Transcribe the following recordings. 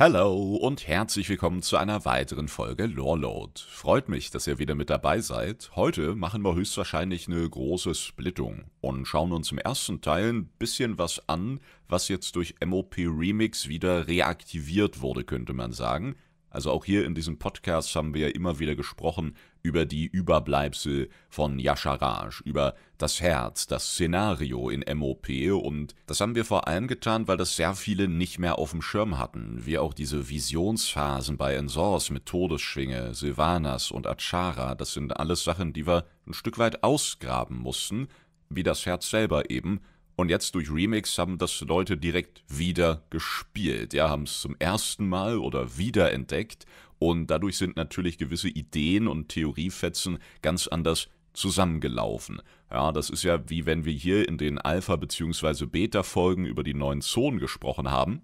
Hallo und herzlich willkommen zu einer weiteren Folge Loreload. Freut mich, dass ihr wieder mit dabei seid. Heute machen wir höchstwahrscheinlich eine große Splittung und schauen uns im ersten Teil ein bisschen was an, was jetzt durch MOP Remix wieder reaktiviert wurde, könnte man sagen. Also auch hier in diesem Podcast haben wir ja immer wieder gesprochen über die Überbleibsel von Yasharaj, über das Herz, das Szenario in MOP und das haben wir vor allem getan, weil das sehr viele nicht mehr auf dem Schirm hatten, wie auch diese Visionsphasen bei Ensors mit Todesschwinge, Silvanas und Achara, das sind alles Sachen, die wir ein Stück weit ausgraben mussten, wie das Herz selber eben, und jetzt durch Remix haben das Leute direkt wieder gespielt. Ja, haben es zum ersten Mal oder wieder entdeckt und dadurch sind natürlich gewisse Ideen und Theoriefetzen ganz anders zusammengelaufen. Ja, das ist ja wie wenn wir hier in den Alpha- bzw. Beta-Folgen über die neuen Zonen gesprochen haben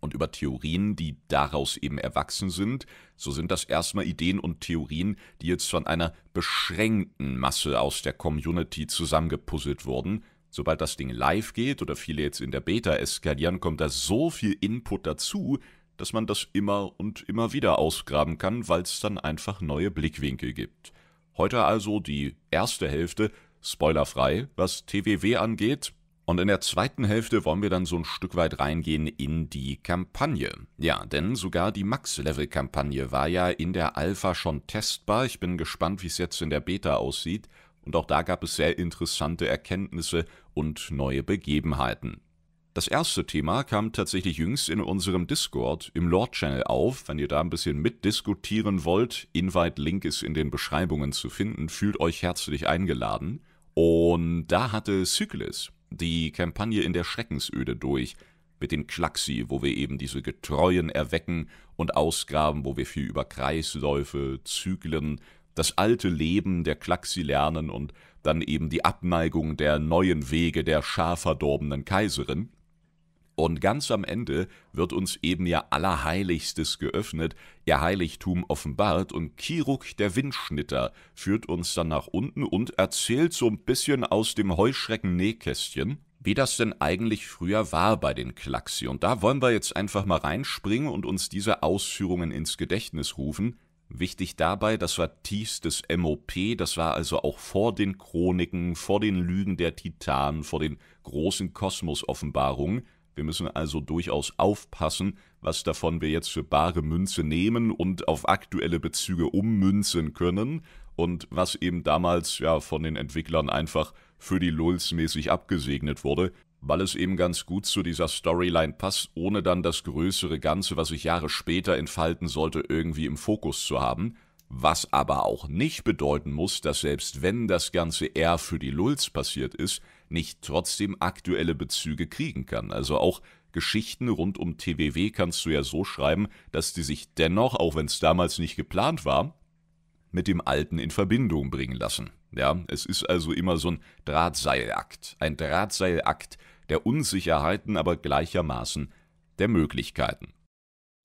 und über Theorien, die daraus eben erwachsen sind, so sind das erstmal Ideen und Theorien, die jetzt von einer beschränkten Masse aus der Community zusammengepuzzelt wurden. Sobald das Ding live geht oder viele jetzt in der Beta eskalieren, kommt da so viel Input dazu, dass man das immer und immer wieder ausgraben kann, weil es dann einfach neue Blickwinkel gibt. Heute also die erste Hälfte, spoilerfrei, was TWW angeht. Und in der zweiten Hälfte wollen wir dann so ein Stück weit reingehen in die Kampagne. Ja, denn sogar die Max-Level-Kampagne war ja in der Alpha schon testbar. Ich bin gespannt, wie es jetzt in der Beta aussieht. Und auch da gab es sehr interessante Erkenntnisse und neue Begebenheiten. Das erste Thema kam tatsächlich jüngst in unserem Discord im Lord Channel auf. Wenn ihr da ein bisschen mitdiskutieren wollt, Invite Link ist in den Beschreibungen zu finden. Fühlt euch herzlich eingeladen. Und da hatte Cyclis die Kampagne in der Schreckensöde durch mit den Klaxi, wo wir eben diese Getreuen erwecken und ausgraben, wo wir viel über Kreisläufe, Zyklen, das alte Leben der Klaxi lernen und dann eben die Abneigung der neuen Wege der schar Kaiserin. Und ganz am Ende wird uns eben ihr Allerheiligstes geöffnet, ihr Heiligtum offenbart und Kiruk der Windschnitter führt uns dann nach unten und erzählt so ein bisschen aus dem Heuschrecken-Nähkästchen, wie das denn eigentlich früher war bei den Klaxi. Und da wollen wir jetzt einfach mal reinspringen und uns diese Ausführungen ins Gedächtnis rufen. Wichtig dabei, das war tiefstes MOP, das war also auch vor den Chroniken, vor den Lügen der Titanen, vor den großen Kosmosoffenbarungen. Wir müssen also durchaus aufpassen, was davon wir jetzt für bare Münze nehmen und auf aktuelle Bezüge ummünzen können und was eben damals ja von den Entwicklern einfach für die Lulz mäßig abgesegnet wurde, weil es eben ganz gut zu dieser Storyline passt, ohne dann das größere Ganze, was sich Jahre später entfalten sollte, irgendwie im Fokus zu haben was aber auch nicht bedeuten muss, dass selbst wenn das Ganze eher für die Lulz passiert ist, nicht trotzdem aktuelle Bezüge kriegen kann. Also auch Geschichten rund um TWW kannst du ja so schreiben, dass die sich dennoch, auch wenn es damals nicht geplant war, mit dem Alten in Verbindung bringen lassen. Ja, es ist also immer so ein Drahtseilakt, ein Drahtseilakt der Unsicherheiten, aber gleichermaßen der Möglichkeiten.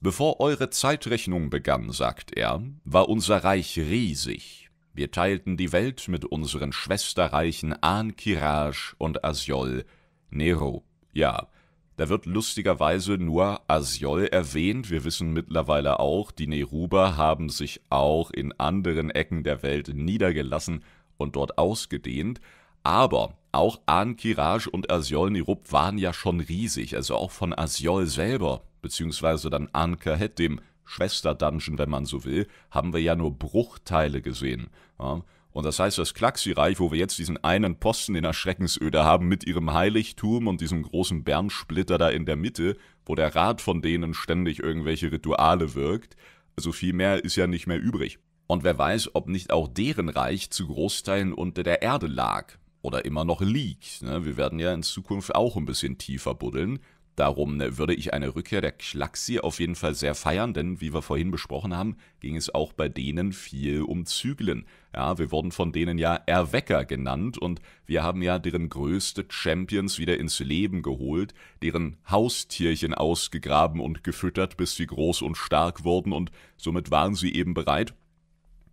Bevor eure Zeitrechnung begann, sagt er, war unser Reich riesig. Wir teilten die Welt mit unseren Schwesterreichen An Kiraj und Asyol, Nero. Ja, da wird lustigerweise nur Asyol erwähnt. Wir wissen mittlerweile auch, die Neruber haben sich auch in anderen Ecken der Welt niedergelassen und dort ausgedehnt. Aber auch An Kiraj und Asyol Nerup waren ja schon riesig, also auch von Asyol selber beziehungsweise dann Ankerhead, dem Schwester-Dungeon, wenn man so will, haben wir ja nur Bruchteile gesehen. Ja? Und das heißt, das Klaxi-Reich, wo wir jetzt diesen einen Posten in der Schreckensöde haben, mit ihrem Heiligtum und diesem großen Bernsplitter da in der Mitte, wo der Rat von denen ständig irgendwelche Rituale wirkt, also viel mehr ist ja nicht mehr übrig. Und wer weiß, ob nicht auch deren Reich zu Großteilen unter der Erde lag oder immer noch liegt. Ne? Wir werden ja in Zukunft auch ein bisschen tiefer buddeln Darum ne, würde ich eine Rückkehr der Klaxi auf jeden Fall sehr feiern, denn wie wir vorhin besprochen haben, ging es auch bei denen viel um Zügeln. Ja, wir wurden von denen ja Erwecker genannt und wir haben ja deren größte Champions wieder ins Leben geholt, deren Haustierchen ausgegraben und gefüttert, bis sie groß und stark wurden und somit waren sie eben bereit,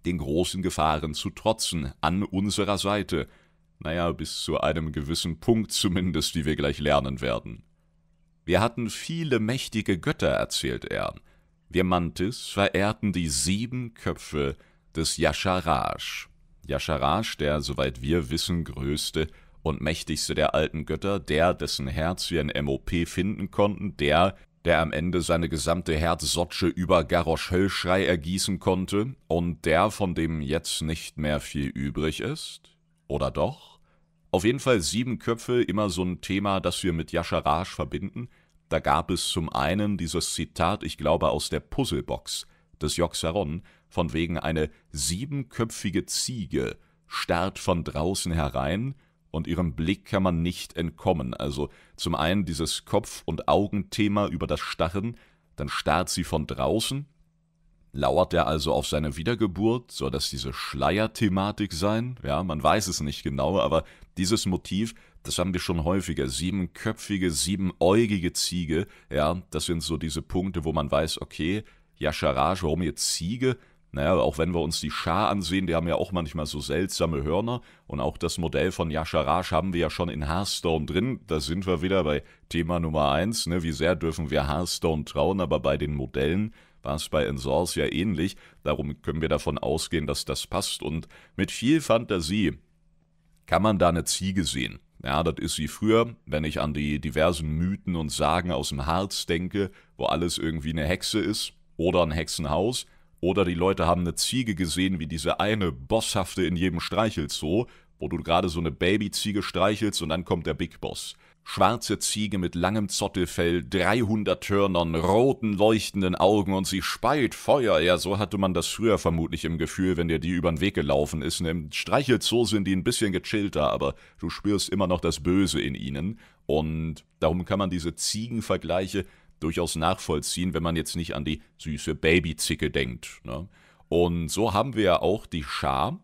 den großen Gefahren zu trotzen, an unserer Seite. Naja, bis zu einem gewissen Punkt zumindest, die wir gleich lernen werden. Wir hatten viele mächtige Götter, erzählt er. Wir Mantis verehrten die sieben Köpfe des Yasharash. Yasharash, der, soweit wir wissen, größte und mächtigste der alten Götter, der, dessen Herz wir in MOP finden konnten, der, der am Ende seine gesamte Herzsotsche über Garrosh Höllschrei ergießen konnte und der, von dem jetzt nicht mehr viel übrig ist? Oder doch? Auf jeden Fall sieben Köpfe, immer so ein Thema, das wir mit Jascha Raj verbinden. Da gab es zum einen dieses Zitat, ich glaube, aus der Puzzlebox des Jörg Saron, von wegen eine siebenköpfige Ziege starrt von draußen herein und ihrem Blick kann man nicht entkommen. Also zum einen dieses Kopf- und Augenthema über das Starren, dann starrt sie von draußen, lauert er also auf seine Wiedergeburt? Soll das diese Schleierthematik sein? Ja, man weiß es nicht genau, aber dieses Motiv, das haben wir schon häufiger. Siebenköpfige, siebenäugige Ziege, ja, das sind so diese Punkte, wo man weiß, okay, Yasharaj, warum jetzt Ziege? Naja, auch wenn wir uns die Schar ansehen, die haben ja auch manchmal so seltsame Hörner. Und auch das Modell von Yasharaj haben wir ja schon in Hearthstone drin. Da sind wir wieder bei Thema Nummer 1. Ne? Wie sehr dürfen wir Hearthstone trauen? Aber bei den Modellen, war es bei Ensource ja ähnlich. Darum können wir davon ausgehen, dass das passt. Und mit viel Fantasie kann man da eine Ziege sehen. Ja, das ist sie früher, wenn ich an die diversen Mythen und Sagen aus dem Harz denke, wo alles irgendwie eine Hexe ist oder ein Hexenhaus. Oder die Leute haben eine Ziege gesehen, wie diese eine bosshafte in jedem Streichelzoo, wo du gerade so eine Babyziege streichelst und dann kommt der Big Boss schwarze Ziege mit langem Zottelfell, 300 Hörnern, roten leuchtenden Augen und sie speit Feuer. Ja, so hatte man das früher vermutlich im Gefühl, wenn dir die über den Weg gelaufen ist. Im Streichelzoo sind die ein bisschen gechillter, aber du spürst immer noch das Böse in ihnen. Und darum kann man diese Ziegenvergleiche durchaus nachvollziehen, wenn man jetzt nicht an die süße Babyzicke denkt. Ne? Und so haben wir ja auch die Schar,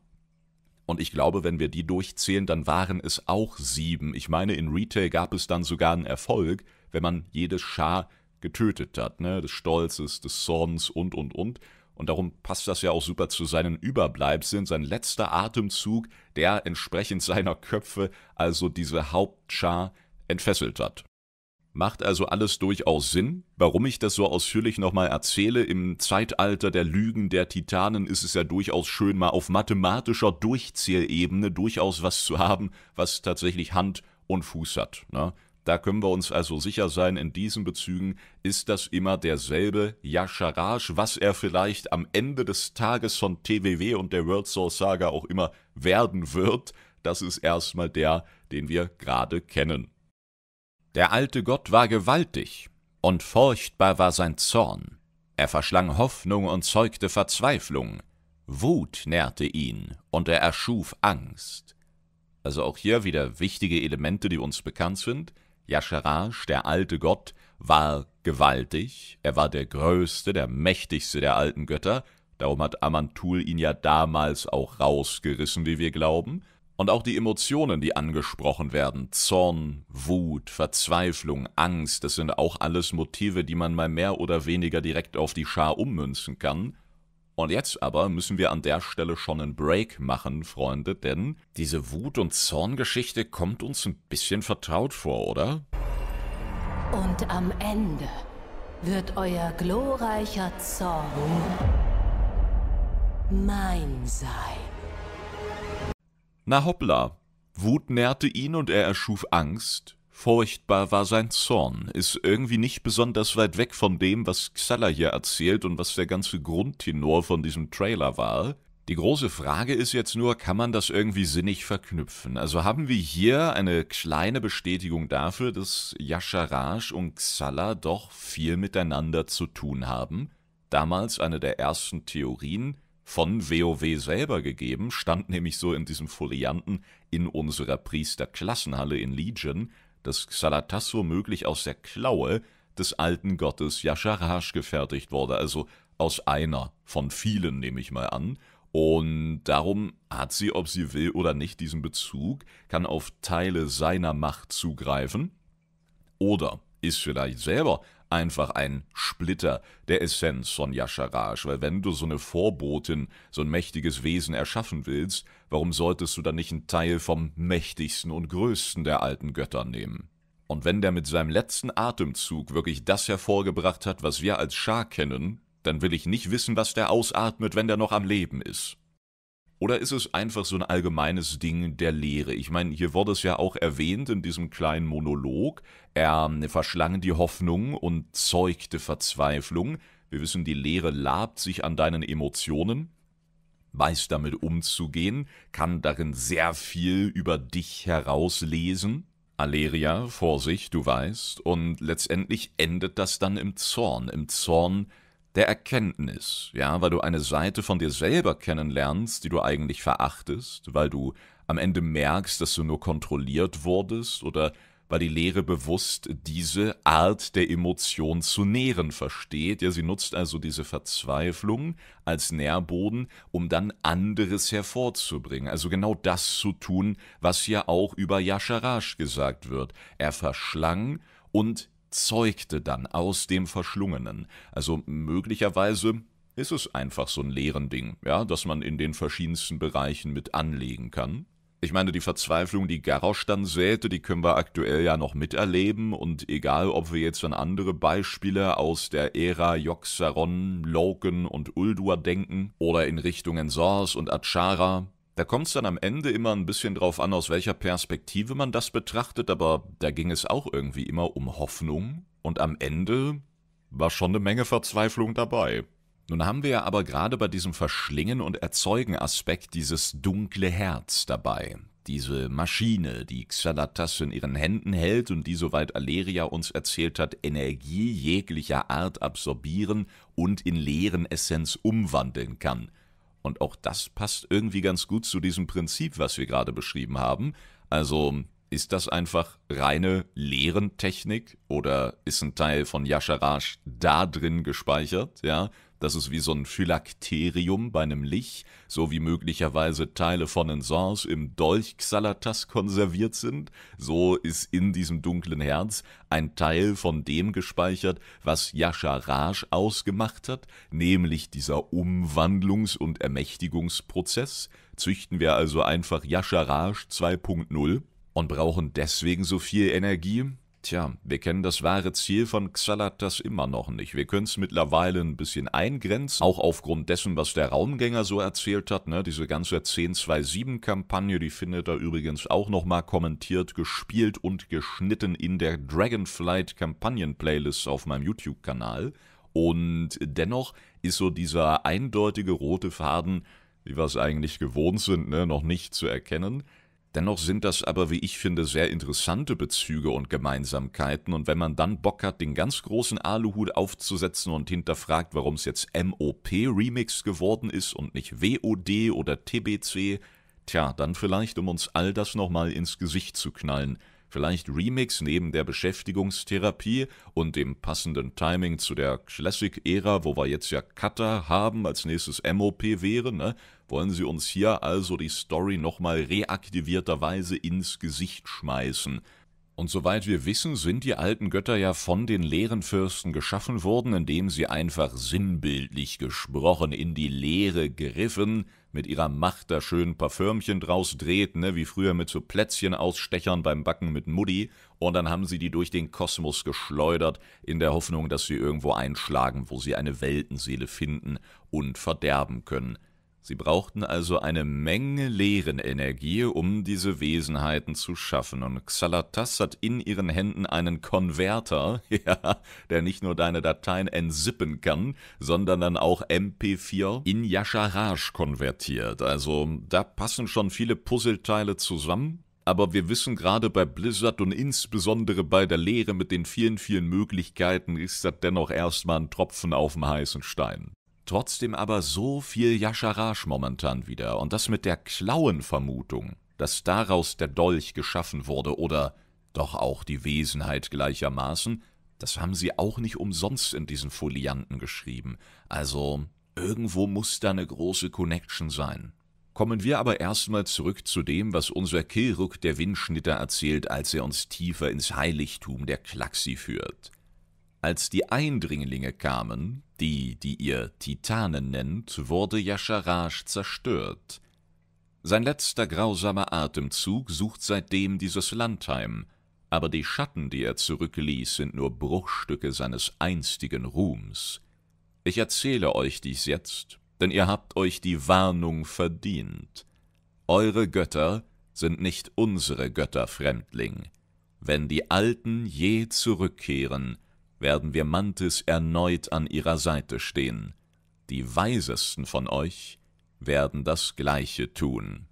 und ich glaube, wenn wir die durchzählen, dann waren es auch sieben. Ich meine, in Retail gab es dann sogar einen Erfolg, wenn man jede Schar getötet hat, ne? Des Stolzes, des Zorns und, und, und. Und darum passt das ja auch super zu seinen Überbleibseln. Sein letzter Atemzug, der entsprechend seiner Köpfe also diese Hauptschar entfesselt hat. Macht also alles durchaus Sinn. Warum ich das so ausführlich nochmal erzähle, im Zeitalter der Lügen der Titanen ist es ja durchaus schön, mal auf mathematischer Durchzählebene durchaus was zu haben, was tatsächlich Hand und Fuß hat. Ne? Da können wir uns also sicher sein, in diesen Bezügen ist das immer derselbe Yasharaj, was er vielleicht am Ende des Tages von TWW und der World Source Saga auch immer werden wird. Das ist erstmal der, den wir gerade kennen. Der alte Gott war gewaltig, und furchtbar war sein Zorn. Er verschlang Hoffnung und zeugte Verzweiflung. Wut nährte ihn, und er erschuf Angst. Also auch hier wieder wichtige Elemente, die uns bekannt sind. Jascherasch, der alte Gott, war gewaltig, er war der größte, der mächtigste der alten Götter, darum hat Amantul ihn ja damals auch rausgerissen, wie wir glauben, und auch die Emotionen, die angesprochen werden, Zorn, Wut, Verzweiflung, Angst, das sind auch alles Motive, die man mal mehr oder weniger direkt auf die Schar ummünzen kann. Und jetzt aber müssen wir an der Stelle schon einen Break machen, Freunde, denn diese Wut- und Zorngeschichte kommt uns ein bisschen vertraut vor, oder? Und am Ende wird euer glorreicher Zorn mein sein. Na hoppla. Wut nährte ihn und er erschuf Angst. Furchtbar war sein Zorn, ist irgendwie nicht besonders weit weg von dem, was Xala hier erzählt und was der ganze Grundtenor von diesem Trailer war. Die große Frage ist jetzt nur, kann man das irgendwie sinnig verknüpfen? Also haben wir hier eine kleine Bestätigung dafür, dass Yasha Raj und Xala doch viel miteinander zu tun haben? Damals eine der ersten Theorien, von WoW selber gegeben, stand nämlich so in diesem Folianten in unserer Priesterklassenhalle in Legion, dass Xalatasso möglich aus der Klaue des alten Gottes Yasharash gefertigt wurde, also aus einer von vielen, nehme ich mal an. Und darum hat sie, ob sie will oder nicht, diesen Bezug, kann auf Teile seiner Macht zugreifen oder ist vielleicht selber einfach ein Splitter der Essenz von Yasharash, weil wenn du so eine Vorbotin, so ein mächtiges Wesen erschaffen willst, warum solltest du dann nicht einen Teil vom mächtigsten und größten der alten Götter nehmen? Und wenn der mit seinem letzten Atemzug wirklich das hervorgebracht hat, was wir als Schar kennen, dann will ich nicht wissen, was der ausatmet, wenn der noch am Leben ist. Oder ist es einfach so ein allgemeines Ding der Lehre? Ich meine, hier wurde es ja auch erwähnt in diesem kleinen Monolog. Er ähm, verschlang die Hoffnung und zeugte Verzweiflung. Wir wissen, die Lehre labt sich an deinen Emotionen, weiß damit umzugehen, kann darin sehr viel über dich herauslesen. Aleria, Vorsicht, du weißt. Und letztendlich endet das dann im Zorn, im Zorn der Erkenntnis, ja, weil du eine Seite von dir selber kennenlernst, die du eigentlich verachtest, weil du am Ende merkst, dass du nur kontrolliert wurdest oder weil die Lehre bewusst diese Art der Emotion zu nähren versteht. Ja, sie nutzt also diese Verzweiflung als Nährboden, um dann anderes hervorzubringen. Also genau das zu tun, was ja auch über Yasharash gesagt wird. Er verschlang und zeugte dann aus dem Verschlungenen. Also möglicherweise ist es einfach so ein Lehrending, ja, das man in den verschiedensten Bereichen mit anlegen kann. Ich meine, die Verzweiflung, die Garrosch dann säte, die können wir aktuell ja noch miterleben. Und egal, ob wir jetzt an andere Beispiele aus der Ära Joxaron, Loken und Uldua denken oder in Richtungen Sors und Achara, da kommt es dann am Ende immer ein bisschen drauf an, aus welcher Perspektive man das betrachtet, aber da ging es auch irgendwie immer um Hoffnung und am Ende war schon eine Menge Verzweiflung dabei. Nun haben wir ja aber gerade bei diesem Verschlingen und Erzeugen Aspekt dieses dunkle Herz dabei. Diese Maschine, die Xalatas in ihren Händen hält und die, soweit Aleria uns erzählt hat, Energie jeglicher Art absorbieren und in leeren Essenz umwandeln kann – und auch das passt irgendwie ganz gut zu diesem Prinzip, was wir gerade beschrieben haben. Also ist das einfach reine Lehrentechnik oder ist ein Teil von Yasharash da drin gespeichert? Ja, das ist wie so ein Phylakterium bei einem Lich, so wie möglicherweise Teile von Ensens im Dolch Xalatas konserviert sind, so ist in diesem dunklen Herz ein Teil von dem gespeichert, was Yasha ausgemacht hat, nämlich dieser Umwandlungs- und Ermächtigungsprozess. Züchten wir also einfach Yasha 2.0 und brauchen deswegen so viel Energie, Tja, wir kennen das wahre Ziel von Xalatas immer noch nicht. Wir können es mittlerweile ein bisschen eingrenzen, auch aufgrund dessen, was der Raumgänger so erzählt hat. Ne? Diese ganze 1027-Kampagne, die findet er übrigens auch nochmal kommentiert, gespielt und geschnitten in der Dragonflight-Kampagnen-Playlist auf meinem YouTube-Kanal. Und dennoch ist so dieser eindeutige rote Faden, wie wir es eigentlich gewohnt sind, ne? noch nicht zu erkennen. Dennoch sind das aber, wie ich finde, sehr interessante Bezüge und Gemeinsamkeiten. Und wenn man dann Bock hat, den ganz großen Aluhut aufzusetzen und hinterfragt, warum es jetzt MOP-Remix geworden ist und nicht WOD oder TBC, tja, dann vielleicht, um uns all das nochmal ins Gesicht zu knallen – Vielleicht Remix neben der Beschäftigungstherapie und dem passenden Timing zu der Classic-Ära, wo wir jetzt ja Cutter haben, als nächstes MOP wäre, ne? Wollen sie uns hier also die Story nochmal reaktivierterweise ins Gesicht schmeißen? Und soweit wir wissen, sind die alten Götter ja von den leeren Fürsten geschaffen worden, indem sie einfach sinnbildlich gesprochen in die Leere griffen, mit ihrer Macht da schön Parfümchen draus dreht, ne, wie früher mit so Plätzchenausstechern beim Backen mit Mutti. Und dann haben sie die durch den Kosmos geschleudert, in der Hoffnung, dass sie irgendwo einschlagen, wo sie eine Weltenseele finden und verderben können. Sie brauchten also eine Menge Lehren-Energie, um diese Wesenheiten zu schaffen. Und Xalatas hat in ihren Händen einen Konverter, ja, der nicht nur deine Dateien entsippen kann, sondern dann auch MP4 in Yasharaj konvertiert. Also da passen schon viele Puzzleteile zusammen. Aber wir wissen gerade bei Blizzard und insbesondere bei der Lehre mit den vielen, vielen Möglichkeiten ist das dennoch erstmal ein Tropfen auf dem heißen Stein. Trotzdem aber so viel yascha momentan wieder und das mit der Klauenvermutung, dass daraus der Dolch geschaffen wurde oder doch auch die Wesenheit gleichermaßen, das haben sie auch nicht umsonst in diesen Folianten geschrieben. Also irgendwo muss da eine große Connection sein. Kommen wir aber erstmal zurück zu dem, was unser Kilruk der Windschnitter erzählt, als er uns tiefer ins Heiligtum der Klaxi führt. Als die Eindringlinge kamen, die, die ihr Titanen nennt, wurde Yasharash zerstört. Sein letzter grausamer Atemzug sucht seitdem dieses Landheim, aber die Schatten, die er zurückließ, sind nur Bruchstücke seines einstigen Ruhms. Ich erzähle euch dies jetzt, denn ihr habt euch die Warnung verdient. Eure Götter sind nicht unsere Götter, Fremdling. Wenn die Alten je zurückkehren, werden wir Mantis erneut an ihrer Seite stehen. Die Weisesten von euch werden das Gleiche tun.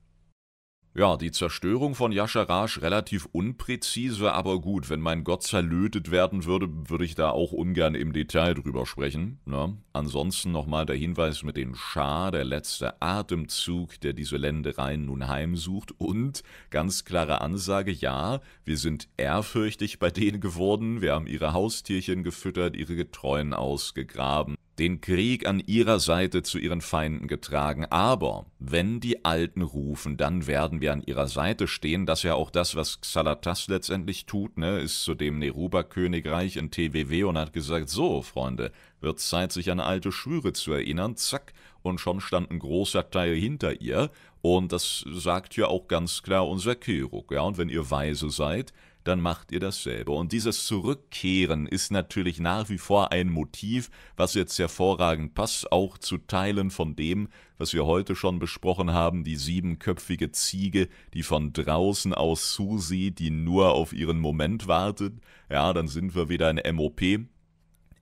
Ja, die Zerstörung von Yasharash relativ unpräzise, aber gut, wenn mein Gott zerlötet werden würde, würde ich da auch ungern im Detail drüber sprechen. Ne? Ansonsten nochmal der Hinweis mit dem Schar, der letzte Atemzug, der diese Ländereien nun heimsucht. Und ganz klare Ansage, ja, wir sind ehrfürchtig bei denen geworden, wir haben ihre Haustierchen gefüttert, ihre Getreuen ausgegraben den Krieg an ihrer Seite zu ihren Feinden getragen, aber wenn die Alten rufen, dann werden wir an ihrer Seite stehen. Das ist ja auch das, was Xalatas letztendlich tut, ne? ist zu dem Neruba-Königreich in TWW und hat gesagt, so, Freunde, wird Zeit, sich an alte Schwüre zu erinnern, zack, und schon stand ein großer Teil hinter ihr, und das sagt ja auch ganz klar unser Kiruk, ja, und wenn ihr weise seid, dann macht ihr dasselbe. Und dieses Zurückkehren ist natürlich nach wie vor ein Motiv, was jetzt hervorragend passt, auch zu Teilen von dem, was wir heute schon besprochen haben, die siebenköpfige Ziege, die von draußen aus zusieht, die nur auf ihren Moment wartet. Ja, dann sind wir wieder in MOP,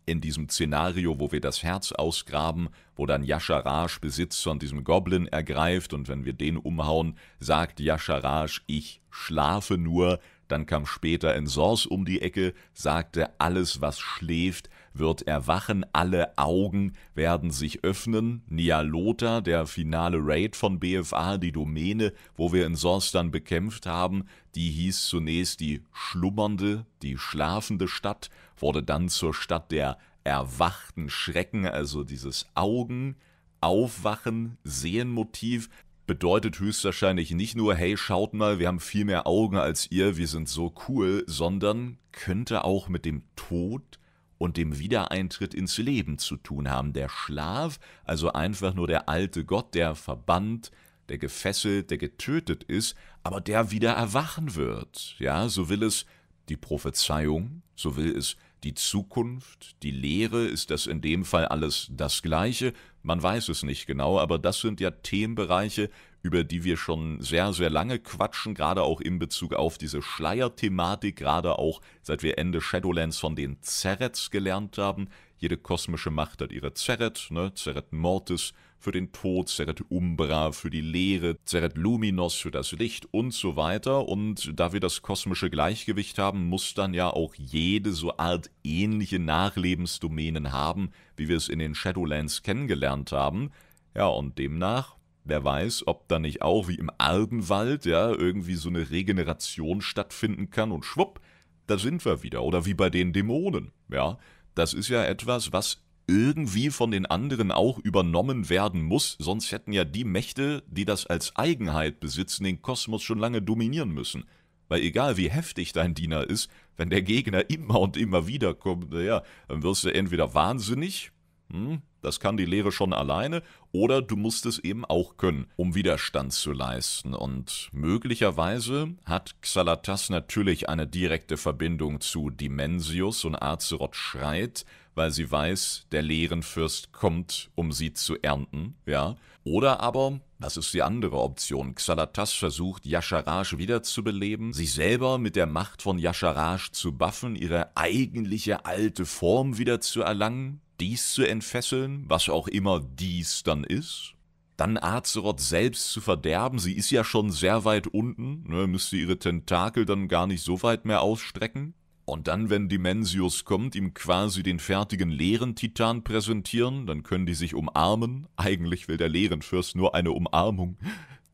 in diesem Szenario, wo wir das Herz ausgraben, wo dann Yasha Besitz von diesem Goblin ergreift und wenn wir den umhauen, sagt Yasha ich schlafe nur, dann kam später in Source um die Ecke, sagte, alles was schläft, wird erwachen, alle Augen werden sich öffnen. Nialota, der finale Raid von BFA, die Domäne, wo wir in Source dann bekämpft haben, die hieß zunächst die schlummernde, die schlafende Stadt, wurde dann zur Stadt der erwachten Schrecken, also dieses Augen, Aufwachen, Sehen Motiv, bedeutet höchstwahrscheinlich nicht nur, hey, schaut mal, wir haben viel mehr Augen als ihr, wir sind so cool, sondern könnte auch mit dem Tod und dem Wiedereintritt ins Leben zu tun haben. Der Schlaf, also einfach nur der alte Gott, der verbannt, der gefesselt, der getötet ist, aber der wieder erwachen wird. Ja, so will es die Prophezeiung, so will es die Zukunft, die Lehre, ist das in dem Fall alles das Gleiche, man weiß es nicht genau, aber das sind ja Themenbereiche, über die wir schon sehr, sehr lange quatschen, gerade auch in Bezug auf diese Schleierthematik, gerade auch seit wir Ende Shadowlands von den Zerets gelernt haben. Jede kosmische Macht hat ihre Zeret, ne? Zeret Mortis, für den Tod, Seret Umbra für die Leere, Seret Luminos für das Licht und so weiter. Und da wir das kosmische Gleichgewicht haben, muss dann ja auch jede so Art ähnliche Nachlebensdomänen haben, wie wir es in den Shadowlands kennengelernt haben. Ja, und demnach Wer weiß, ob da nicht auch wie im Albenwald, ja, irgendwie so eine Regeneration stattfinden kann und schwupp, da sind wir wieder. Oder wie bei den Dämonen, ja. Das ist ja etwas, was irgendwie von den anderen auch übernommen werden muss, sonst hätten ja die Mächte, die das als Eigenheit besitzen, den Kosmos schon lange dominieren müssen. Weil egal wie heftig dein Diener ist, wenn der Gegner immer und immer wieder kommt, naja, dann wirst du entweder wahnsinnig, hm, das kann die Lehre schon alleine, oder du musst es eben auch können, um Widerstand zu leisten. Und möglicherweise hat Xalatas natürlich eine direkte Verbindung zu Dimensius und Azeroth Schreit, weil sie weiß, der Lerenfürst kommt, um sie zu ernten, ja. Oder aber, das ist die andere Option, Xalatas versucht, Yasharaj wiederzubeleben, sich selber mit der Macht von Yasharaj zu buffen, ihre eigentliche alte Form wieder zu erlangen, dies zu entfesseln, was auch immer dies dann ist, dann Azeroth selbst zu verderben. Sie ist ja schon sehr weit unten, ne, müsste ihre Tentakel dann gar nicht so weit mehr ausstrecken. Und dann, wenn Dimensius kommt, ihm quasi den fertigen leeren Titan präsentieren, dann können die sich umarmen. Eigentlich will der leeren Fürst nur eine Umarmung.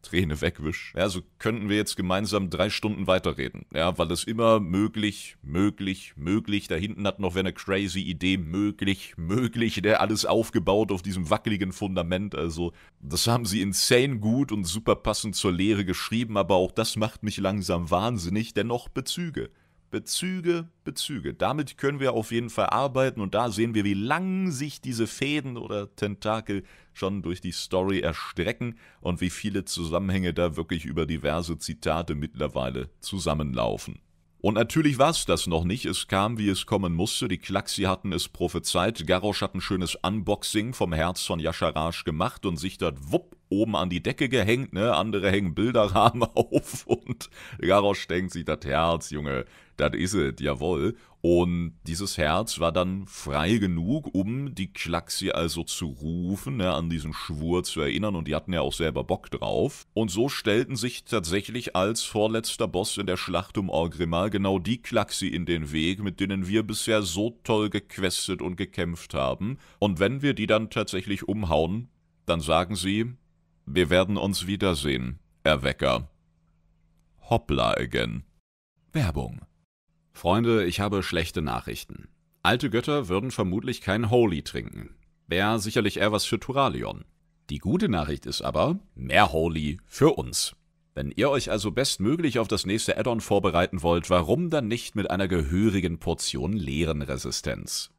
Träne wegwisch. Ja, so könnten wir jetzt gemeinsam drei Stunden weiterreden. Ja, weil es immer möglich, möglich, möglich. Da hinten hat noch wer eine crazy Idee. Möglich, möglich. Der alles aufgebaut auf diesem wackeligen Fundament. Also, das haben sie insane gut und super passend zur Lehre geschrieben. Aber auch das macht mich langsam wahnsinnig. Dennoch Bezüge. Bezüge, Bezüge. Damit können wir auf jeden Fall arbeiten und da sehen wir, wie lang sich diese Fäden oder Tentakel schon durch die Story erstrecken und wie viele Zusammenhänge da wirklich über diverse Zitate mittlerweile zusammenlaufen. Und natürlich war es das noch nicht. Es kam, wie es kommen musste. Die Klaxi hatten es prophezeit. Garrosch hat ein schönes Unboxing vom Herz von Yasha gemacht und sich dort wupp oben an die Decke gehängt. Ne? Andere hängen Bilderrahmen auf und Garrosch denkt sich das Herz, Junge, das is ist es, jawohl. Und dieses Herz war dann frei genug, um die Klaxi also zu rufen, ne, an diesen Schwur zu erinnern und die hatten ja auch selber Bock drauf. Und so stellten sich tatsächlich als vorletzter Boss in der Schlacht um Orgrimmar genau die Klaxi in den Weg, mit denen wir bisher so toll gequestet und gekämpft haben. Und wenn wir die dann tatsächlich umhauen, dann sagen sie, wir werden uns wiedersehen, Erwecker. Hoppla again. Werbung Freunde, ich habe schlechte Nachrichten. Alte Götter würden vermutlich kein Holy trinken. Wäre sicherlich eher was für Turalion. Die gute Nachricht ist aber, mehr Holy für uns. Wenn ihr euch also bestmöglich auf das nächste Addon vorbereiten wollt, warum dann nicht mit einer gehörigen Portion Leerenresistenz?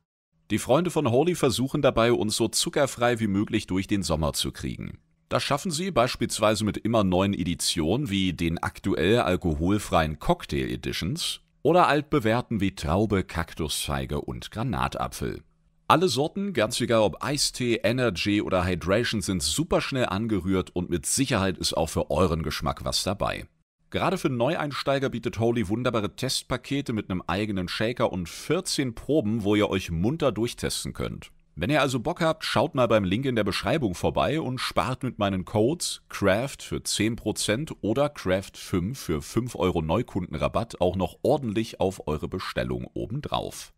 Die Freunde von Holy versuchen dabei, uns so zuckerfrei wie möglich durch den Sommer zu kriegen. Das schaffen sie beispielsweise mit immer neuen Editionen wie den aktuell alkoholfreien Cocktail Editions oder altbewährten wie Traube, Kaktusfeige und Granatapfel. Alle Sorten, ganz egal ob Eistee, Energy oder Hydration, sind super schnell angerührt und mit Sicherheit ist auch für euren Geschmack was dabei. Gerade für Neueinsteiger bietet Holy wunderbare Testpakete mit einem eigenen Shaker und 14 Proben, wo ihr euch munter durchtesten könnt. Wenn ihr also Bock habt, schaut mal beim Link in der Beschreibung vorbei und spart mit meinen Codes Craft für 10% oder Craft 5 für 5 Euro Neukundenrabatt auch noch ordentlich auf eure Bestellung obendrauf.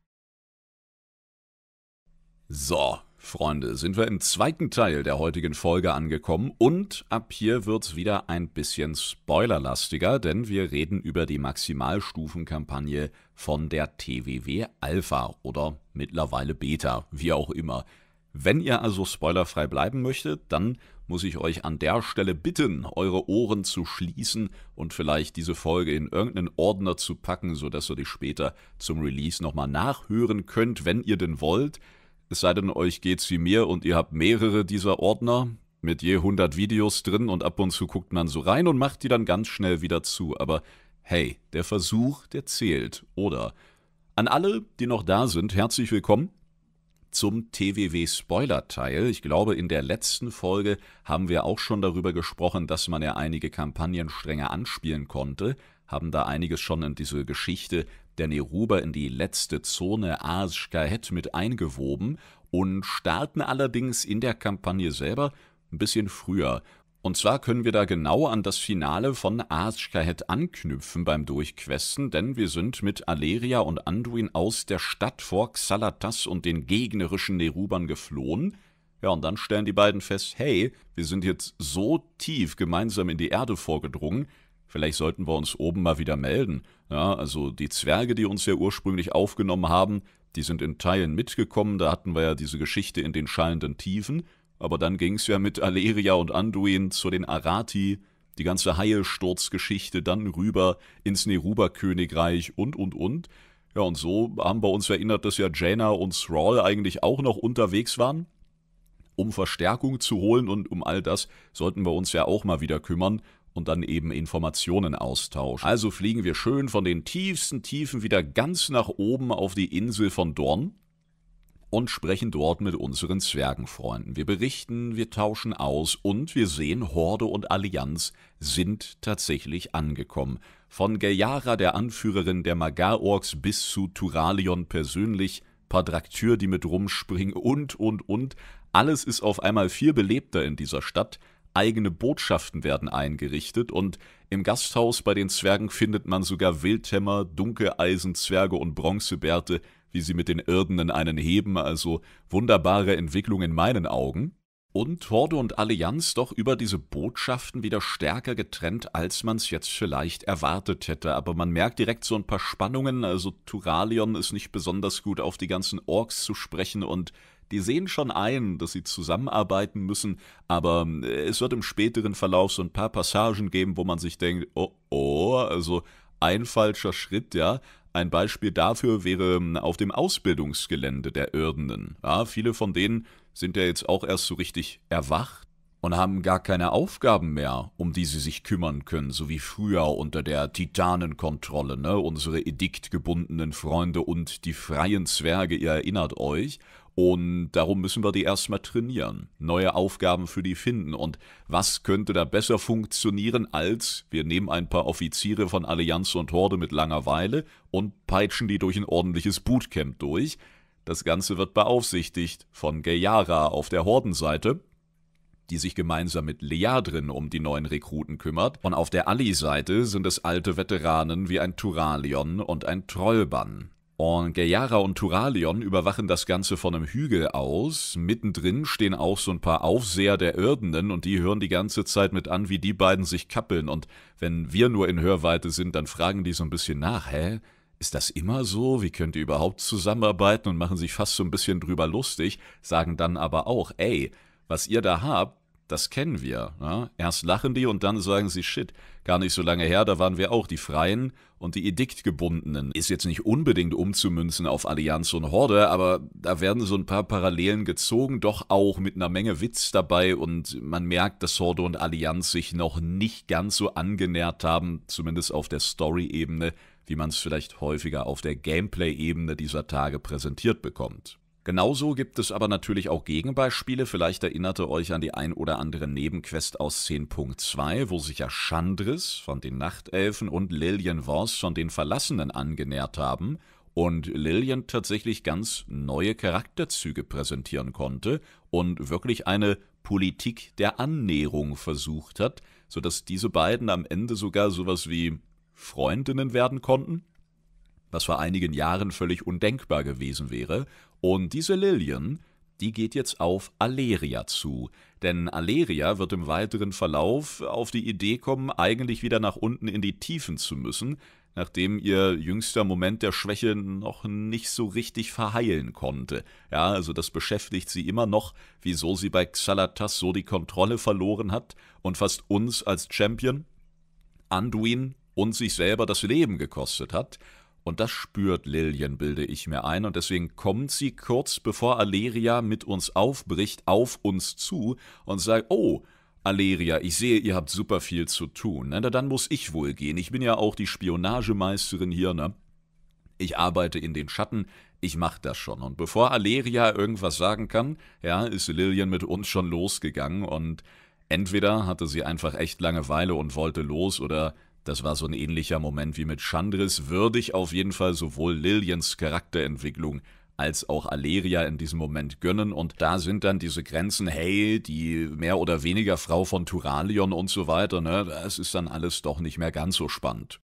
So, Freunde, sind wir im zweiten Teil der heutigen Folge angekommen und ab hier wird es wieder ein bisschen spoilerlastiger, denn wir reden über die Maximalstufenkampagne von der TWW Alpha oder mittlerweile Beta, wie auch immer. Wenn ihr also spoilerfrei bleiben möchtet, dann muss ich euch an der Stelle bitten, eure Ohren zu schließen und vielleicht diese Folge in irgendeinen Ordner zu packen, sodass ihr die später zum Release nochmal nachhören könnt, wenn ihr denn wollt. Es sei denn, euch geht's wie mir und ihr habt mehrere dieser Ordner mit je 100 Videos drin und ab und zu guckt man so rein und macht die dann ganz schnell wieder zu. Aber hey, der Versuch, der zählt. Oder an alle, die noch da sind, herzlich willkommen zum TWW-Spoiler-Teil. Ich glaube, in der letzten Folge haben wir auch schon darüber gesprochen, dass man ja einige Kampagnenstränge anspielen konnte, haben da einiges schon in diese Geschichte der Neruber in die letzte Zone Aschkahet mit eingewoben und starten allerdings in der Kampagne selber ein bisschen früher. Und zwar können wir da genau an das Finale von Aschkahet anknüpfen beim Durchquesten, denn wir sind mit Aleria und Anduin aus der Stadt vor Xalatas und den gegnerischen Nerubern geflohen. Ja, und dann stellen die beiden fest, hey, wir sind jetzt so tief gemeinsam in die Erde vorgedrungen, Vielleicht sollten wir uns oben mal wieder melden. Ja, also die Zwerge, die uns ja ursprünglich aufgenommen haben, die sind in Teilen mitgekommen. Da hatten wir ja diese Geschichte in den schallenden Tiefen. Aber dann ging es ja mit Aleria und Anduin zu den Arati, die ganze Haie-Sturzgeschichte, dann rüber ins Neruba-Königreich und, und, und. Ja, und so haben wir uns erinnert, dass ja Jaina und Thrall eigentlich auch noch unterwegs waren, um Verstärkung zu holen und um all das sollten wir uns ja auch mal wieder kümmern und dann eben Informationen austauschen. Also fliegen wir schön von den tiefsten Tiefen wieder ganz nach oben auf die Insel von Dorn und sprechen dort mit unseren Zwergenfreunden. Wir berichten, wir tauschen aus und wir sehen, Horde und Allianz sind tatsächlich angekommen. Von Gayara, der Anführerin der Magar-Orks, bis zu Turalion persönlich, Padraktür, die mit rumspringen und, und, und. Alles ist auf einmal viel belebter in dieser Stadt, eigene Botschaften werden eingerichtet und im Gasthaus bei den Zwergen findet man sogar Wildhämmer, Dunkeleisenzwerge und Bronzebärte, wie sie mit den Irdenen einen heben, also wunderbare Entwicklung in meinen Augen. Und Horde und Allianz doch über diese Botschaften wieder stärker getrennt, als man es jetzt vielleicht erwartet hätte. Aber man merkt direkt so ein paar Spannungen, also Turalion ist nicht besonders gut auf die ganzen Orks zu sprechen und die sehen schon ein, dass sie zusammenarbeiten müssen, aber ähm, es wird im späteren Verlauf so ein paar Passagen geben, wo man sich denkt, oh, oh, also ein falscher Schritt, ja, ein Beispiel dafür wäre ähm, auf dem Ausbildungsgelände der Irdenen. Ja, viele von denen sind ja jetzt auch erst so richtig erwacht und haben gar keine Aufgaben mehr, um die sie sich kümmern können, so wie früher unter der Titanenkontrolle, ne? unsere ediktgebundenen Freunde und die freien Zwerge, ihr erinnert euch. Und darum müssen wir die erstmal trainieren, neue Aufgaben für die finden. Und was könnte da besser funktionieren als, wir nehmen ein paar Offiziere von Allianz und Horde mit Langeweile und peitschen die durch ein ordentliches Bootcamp durch. Das Ganze wird beaufsichtigt von Gejara auf der Hordenseite, die sich gemeinsam mit Leadrin um die neuen Rekruten kümmert. Und auf der Ali-Seite sind es alte Veteranen wie ein Turalion und ein Trollban. Und Gejara und Turalion überwachen das Ganze von einem Hügel aus. Mittendrin stehen auch so ein paar Aufseher der Irdenen und die hören die ganze Zeit mit an, wie die beiden sich kappeln. Und wenn wir nur in Hörweite sind, dann fragen die so ein bisschen nach, hä? Ist das immer so? Wie könnt ihr überhaupt zusammenarbeiten und machen sich fast so ein bisschen drüber lustig, sagen dann aber auch, ey, was ihr da habt, das kennen wir. Ja? Erst lachen die und dann sagen sie, shit, gar nicht so lange her, da waren wir auch die Freien und die Ediktgebundenen. Ist jetzt nicht unbedingt umzumünzen auf Allianz und Horde, aber da werden so ein paar Parallelen gezogen, doch auch mit einer Menge Witz dabei und man merkt, dass Horde und Allianz sich noch nicht ganz so angenähert haben, zumindest auf der Story-Ebene, wie man es vielleicht häufiger auf der Gameplay-Ebene dieser Tage präsentiert bekommt. Genauso gibt es aber natürlich auch Gegenbeispiele. Vielleicht erinnert ihr euch an die ein oder andere Nebenquest aus 10.2, wo sich ja Chandris von den Nachtelfen und Lillian Voss von den Verlassenen angenähert haben und Lillian tatsächlich ganz neue Charakterzüge präsentieren konnte und wirklich eine Politik der Annäherung versucht hat, sodass diese beiden am Ende sogar sowas wie Freundinnen werden konnten was vor einigen Jahren völlig undenkbar gewesen wäre und diese Lilien, die geht jetzt auf Aleria zu. Denn Aleria wird im weiteren Verlauf auf die Idee kommen, eigentlich wieder nach unten in die Tiefen zu müssen, nachdem ihr jüngster Moment der Schwäche noch nicht so richtig verheilen konnte. Ja, also das beschäftigt sie immer noch, wieso sie bei Xalatas so die Kontrolle verloren hat und fast uns als Champion, Anduin und sich selber das Leben gekostet hat. Und das spürt Lillian, bilde ich mir ein, und deswegen kommt sie kurz bevor Aleria mit uns aufbricht, auf uns zu und sagt, oh, Aleria, ich sehe, ihr habt super viel zu tun. Na, dann muss ich wohl gehen. Ich bin ja auch die Spionagemeisterin hier, ne? Ich arbeite in den Schatten, ich mach das schon. Und bevor Aleria irgendwas sagen kann, ja, ist Lillian mit uns schon losgegangen und entweder hatte sie einfach echt Langeweile und wollte los oder das war so ein ähnlicher Moment wie mit Chandris, würdig auf jeden Fall sowohl Lilians Charakterentwicklung als auch Aleria in diesem Moment gönnen. Und da sind dann diese Grenzen, hey, die mehr oder weniger Frau von Turalion und so weiter, ne, das ist dann alles doch nicht mehr ganz so spannend.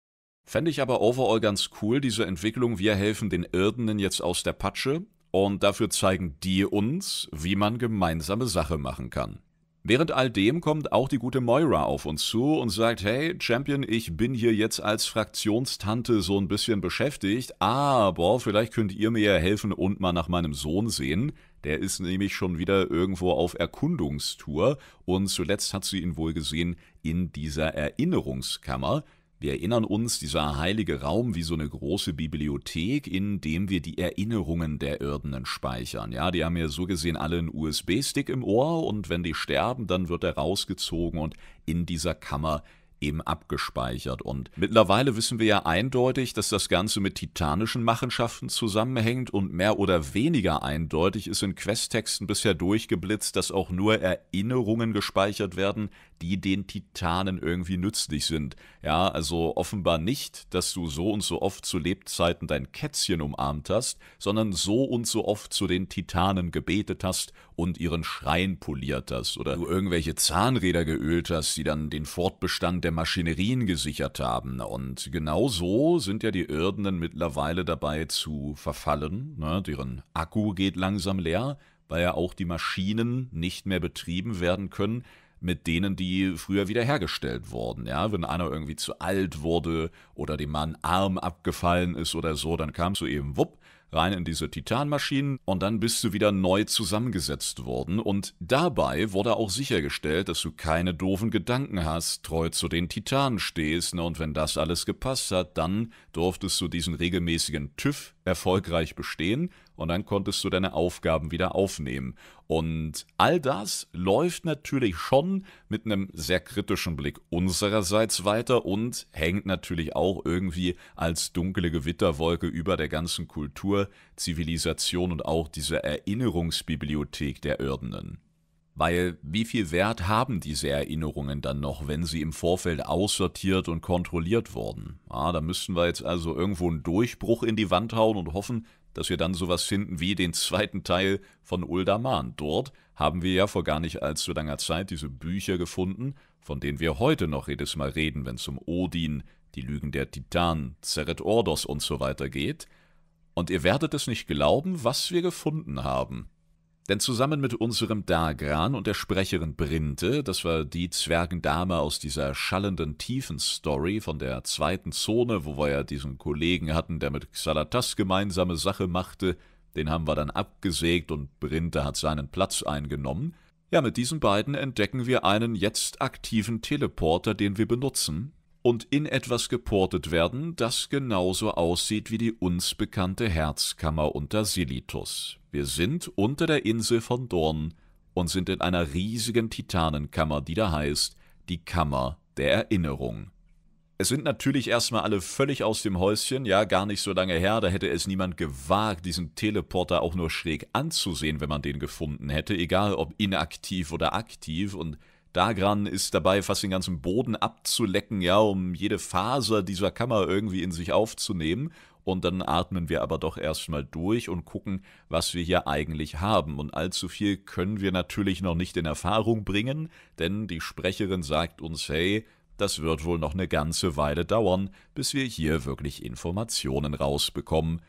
Fände ich aber overall ganz cool, diese Entwicklung, wir helfen den Irdenen jetzt aus der Patsche und dafür zeigen die uns, wie man gemeinsame Sache machen kann. Während all dem kommt auch die gute Moira auf uns zu und sagt, hey Champion, ich bin hier jetzt als Fraktionstante so ein bisschen beschäftigt, aber vielleicht könnt ihr mir ja helfen und mal nach meinem Sohn sehen. Der ist nämlich schon wieder irgendwo auf Erkundungstour und zuletzt hat sie ihn wohl gesehen in dieser Erinnerungskammer, wir erinnern uns, dieser heilige Raum wie so eine große Bibliothek, in dem wir die Erinnerungen der Irdenen speichern. Ja, die haben ja so gesehen alle einen USB-Stick im Ohr und wenn die sterben, dann wird er rausgezogen und in dieser Kammer eben abgespeichert. Und mittlerweile wissen wir ja eindeutig, dass das Ganze mit titanischen Machenschaften zusammenhängt und mehr oder weniger eindeutig ist in Questtexten bisher durchgeblitzt, dass auch nur Erinnerungen gespeichert werden, die den Titanen irgendwie nützlich sind. Ja, also offenbar nicht, dass du so und so oft zu Lebzeiten dein Kätzchen umarmt hast, sondern so und so oft zu den Titanen gebetet hast und ihren Schrein poliert hast oder du irgendwelche Zahnräder geölt hast, die dann den Fortbestand der Maschinerien gesichert haben. Und genau so sind ja die Irdenen mittlerweile dabei zu verfallen. Ne? Deren Akku geht langsam leer, weil ja auch die Maschinen nicht mehr betrieben werden können, mit denen, die früher wiederhergestellt wurden. Ja, wenn einer irgendwie zu alt wurde oder dem Mann Arm abgefallen ist oder so, dann kamst du eben wupp rein in diese Titanmaschinen und dann bist du wieder neu zusammengesetzt worden und dabei wurde auch sichergestellt, dass du keine doofen Gedanken hast, treu zu den Titanen stehst ne? und wenn das alles gepasst hat, dann durftest du diesen regelmäßigen TÜV erfolgreich bestehen und dann konntest du deine Aufgaben wieder aufnehmen. Und all das läuft natürlich schon mit einem sehr kritischen Blick unsererseits weiter und hängt natürlich auch irgendwie als dunkle Gewitterwolke über der ganzen Kultur, Zivilisation und auch dieser Erinnerungsbibliothek der Irdenen. Weil wie viel Wert haben diese Erinnerungen dann noch, wenn sie im Vorfeld aussortiert und kontrolliert wurden? Ah, da müssten wir jetzt also irgendwo einen Durchbruch in die Wand hauen und hoffen, dass wir dann sowas finden wie den zweiten Teil von Uldaman. Dort haben wir ja vor gar nicht allzu langer Zeit diese Bücher gefunden, von denen wir heute noch jedes Mal reden, wenn es um Odin, die Lügen der Titanen, Zeret Ordos und so weiter geht. Und ihr werdet es nicht glauben, was wir gefunden haben. Denn zusammen mit unserem Dagran und der Sprecherin Brinte, das war die Zwergendame aus dieser schallenden Tiefen-Story von der zweiten Zone, wo wir ja diesen Kollegen hatten, der mit Xalatas gemeinsame Sache machte, den haben wir dann abgesägt und Brinte hat seinen Platz eingenommen. Ja, mit diesen beiden entdecken wir einen jetzt aktiven Teleporter, den wir benutzen, und in etwas geportet werden, das genauso aussieht wie die uns bekannte Herzkammer unter Silitus. Wir sind unter der Insel von Dorn und sind in einer riesigen Titanenkammer, die da heißt die Kammer der Erinnerung. Es sind natürlich erstmal alle völlig aus dem Häuschen, ja, gar nicht so lange her, da hätte es niemand gewagt, diesen Teleporter auch nur schräg anzusehen, wenn man den gefunden hätte, egal ob inaktiv oder aktiv, und Dagran ist dabei, fast den ganzen Boden abzulecken, ja, um jede Faser dieser Kammer irgendwie in sich aufzunehmen. Und dann atmen wir aber doch erstmal durch und gucken, was wir hier eigentlich haben. Und allzu viel können wir natürlich noch nicht in Erfahrung bringen, denn die Sprecherin sagt uns, hey, das wird wohl noch eine ganze Weile dauern, bis wir hier wirklich Informationen rausbekommen.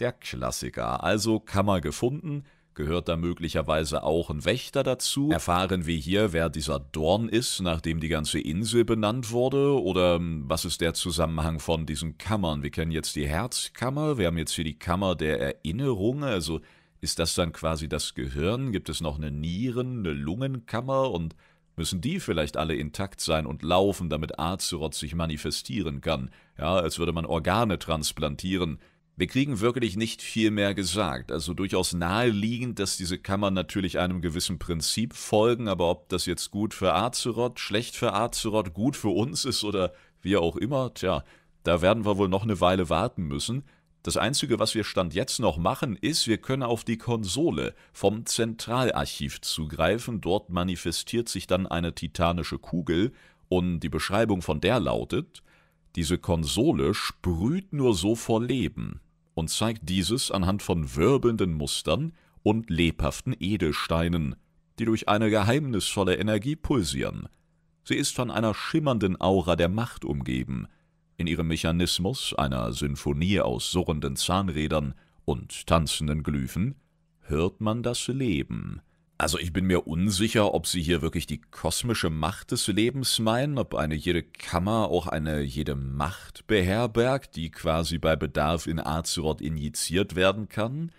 Der Klassiker, also Kammer gefunden, Gehört da möglicherweise auch ein Wächter dazu? Erfahren wir hier, wer dieser Dorn ist, nach dem die ganze Insel benannt wurde? Oder hm, was ist der Zusammenhang von diesen Kammern? Wir kennen jetzt die Herzkammer, wir haben jetzt hier die Kammer der Erinnerung, also ist das dann quasi das Gehirn? Gibt es noch eine Nieren, eine Lungenkammer und müssen die vielleicht alle intakt sein und laufen, damit Azeroth sich manifestieren kann? Ja, als würde man Organe transplantieren. Wir kriegen wirklich nicht viel mehr gesagt. Also durchaus naheliegend, dass diese Kammern natürlich einem gewissen Prinzip folgen, aber ob das jetzt gut für Azeroth, schlecht für Azeroth, gut für uns ist oder wie auch immer, tja, da werden wir wohl noch eine Weile warten müssen. Das Einzige, was wir Stand jetzt noch machen, ist, wir können auf die Konsole vom Zentralarchiv zugreifen. Dort manifestiert sich dann eine titanische Kugel und die Beschreibung von der lautet, diese Konsole sprüht nur so vor Leben und zeigt dieses anhand von wirbelnden Mustern und lebhaften Edelsteinen, die durch eine geheimnisvolle Energie pulsieren. Sie ist von einer schimmernden Aura der Macht umgeben, in ihrem Mechanismus einer Symphonie aus surrenden Zahnrädern und tanzenden Glyphen hört man das Leben, also ich bin mir unsicher, ob Sie hier wirklich die kosmische Macht des Lebens meinen, ob eine jede Kammer auch eine jede Macht beherbergt, die quasi bei Bedarf in Azeroth injiziert werden kann.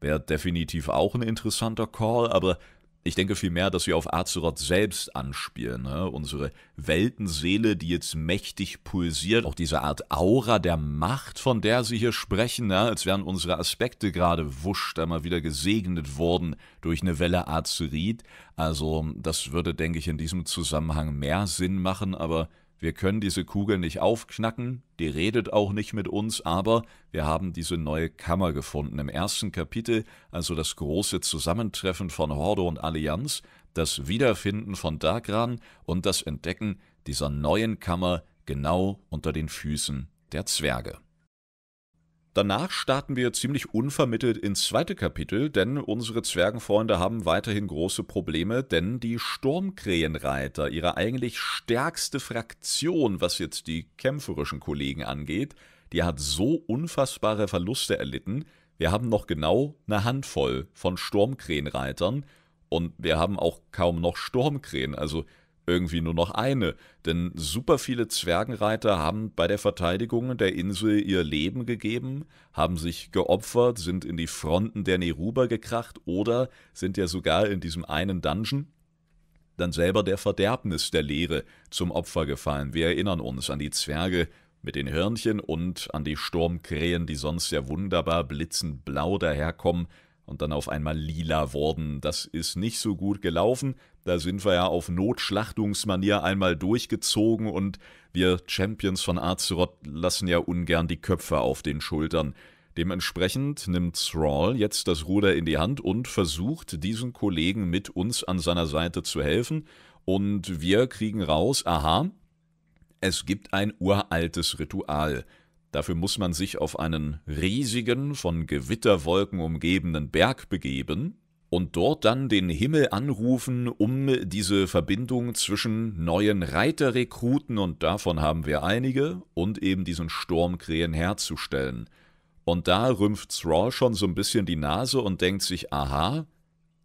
Wäre definitiv auch ein interessanter Call, aber ich denke vielmehr, dass wir auf Azeroth selbst anspielen. Ne? Unsere Weltenseele, die jetzt mächtig pulsiert, auch diese Art Aura der Macht, von der sie hier sprechen, ne? als wären unsere Aspekte gerade wusch einmal wieder gesegnet worden durch eine Welle Azerit. Also, das würde, denke ich, in diesem Zusammenhang mehr Sinn machen, aber wir können diese Kugel nicht aufknacken, die redet auch nicht mit uns, aber wir haben diese neue Kammer gefunden. Im ersten Kapitel, also das große Zusammentreffen von Horde und Allianz, das Wiederfinden von Dagran und das Entdecken dieser neuen Kammer genau unter den Füßen der Zwerge. Danach starten wir ziemlich unvermittelt ins zweite Kapitel, denn unsere Zwergenfreunde haben weiterhin große Probleme, denn die Sturmkrähenreiter, ihre eigentlich stärkste Fraktion, was jetzt die kämpferischen Kollegen angeht, die hat so unfassbare Verluste erlitten. Wir haben noch genau eine Handvoll von Sturmkrähenreitern und wir haben auch kaum noch Sturmkrähen, also irgendwie nur noch eine, denn super viele Zwergenreiter haben bei der Verteidigung der Insel ihr Leben gegeben, haben sich geopfert, sind in die Fronten der Neruba gekracht oder sind ja sogar in diesem einen Dungeon dann selber der Verderbnis der Leere zum Opfer gefallen. Wir erinnern uns an die Zwerge mit den Hörnchen und an die Sturmkrähen, die sonst ja wunderbar blitzend blau daherkommen und dann auf einmal lila wurden. Das ist nicht so gut gelaufen, da sind wir ja auf Notschlachtungsmanier einmal durchgezogen und wir Champions von Azeroth lassen ja ungern die Köpfe auf den Schultern. Dementsprechend nimmt Thrall jetzt das Ruder in die Hand und versucht, diesen Kollegen mit uns an seiner Seite zu helfen. Und wir kriegen raus, aha, es gibt ein uraltes Ritual. Dafür muss man sich auf einen riesigen, von Gewitterwolken umgebenen Berg begeben, und dort dann den Himmel anrufen, um diese Verbindung zwischen neuen Reiterrekruten, und davon haben wir einige, und eben diesen Sturmkrähen herzustellen. Und da rümpft Thrall schon so ein bisschen die Nase und denkt sich, aha,